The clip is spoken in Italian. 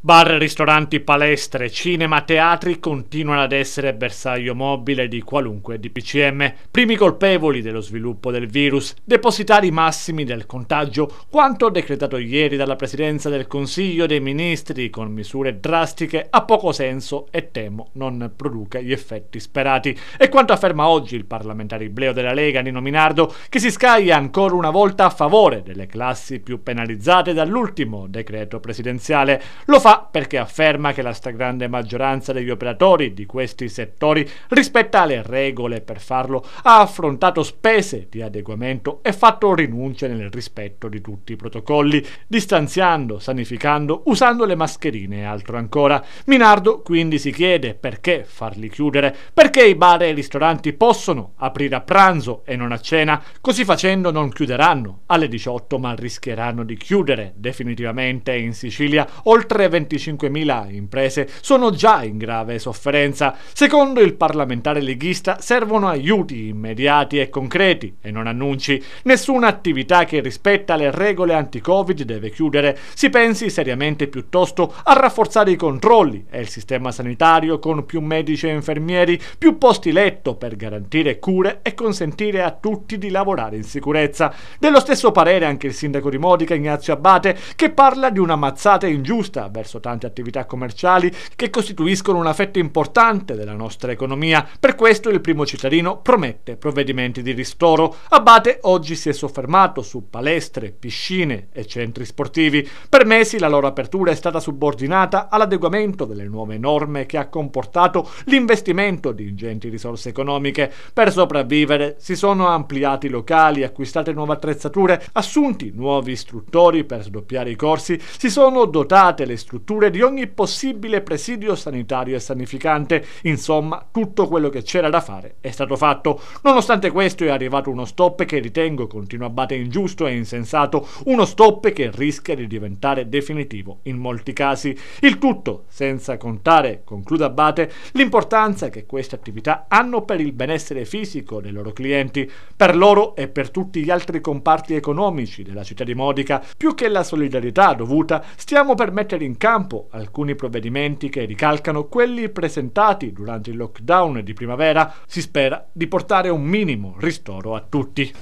Bar, ristoranti, palestre, cinema, teatri continuano ad essere bersaglio mobile di qualunque DPCM. Primi colpevoli dello sviluppo del virus, depositari massimi del contagio, quanto decretato ieri dalla Presidenza del Consiglio dei Ministri con misure drastiche ha poco senso e temo non produca gli effetti sperati. E quanto afferma oggi il parlamentare ibleo della Lega Nino Minardo, che si scaglia ancora una volta a favore delle classi più penalizzate dall'ultimo decreto presidenziale. Lo fa fa perché afferma che la stragrande maggioranza degli operatori di questi settori rispetta le regole per farlo, ha affrontato spese di adeguamento e fatto rinunce nel rispetto di tutti i protocolli, distanziando, sanificando, usando le mascherine e altro ancora. Minardo quindi si chiede perché farli chiudere, perché i bar e i ristoranti possono aprire a pranzo e non a cena, così facendo non chiuderanno alle 18 ma rischieranno di chiudere definitivamente in Sicilia oltre 20 25.000 imprese sono già in grave sofferenza. Secondo il parlamentare leghista servono aiuti immediati e concreti e non annunci. Nessuna attività che rispetta le regole anti-Covid deve chiudere. Si pensi seriamente piuttosto a rafforzare i controlli e il sistema sanitario con più medici e infermieri, più posti letto per garantire cure e consentire a tutti di lavorare in sicurezza. Dello stesso parere anche il sindaco di Modica Ignazio Abate che parla di una mazzata ingiusta verso verso tante attività commerciali che costituiscono una fetta importante della nostra economia. Per questo il primo cittadino promette provvedimenti di ristoro. Abate oggi si è soffermato su palestre, piscine e centri sportivi. Per mesi la loro apertura è stata subordinata all'adeguamento delle nuove norme che ha comportato l'investimento di ingenti risorse economiche. Per sopravvivere si sono ampliati i locali, acquistate nuove attrezzature, assunti nuovi istruttori per sdoppiare i corsi, si sono dotate le strutture strutture, di ogni possibile presidio sanitario e sanificante. Insomma, tutto quello che c'era da fare è stato fatto. Nonostante questo è arrivato uno stop che ritengo, continua Abate, ingiusto e insensato, uno stop che rischia di diventare definitivo in molti casi. Il tutto senza contare, conclude Abate, l'importanza che queste attività hanno per il benessere fisico dei loro clienti, per loro e per tutti gli altri comparti economici della città di Modica. Più che la solidarietà dovuta, stiamo per mettere in campo campo alcuni provvedimenti che ricalcano quelli presentati durante il lockdown di primavera, si spera di portare un minimo ristoro a tutti.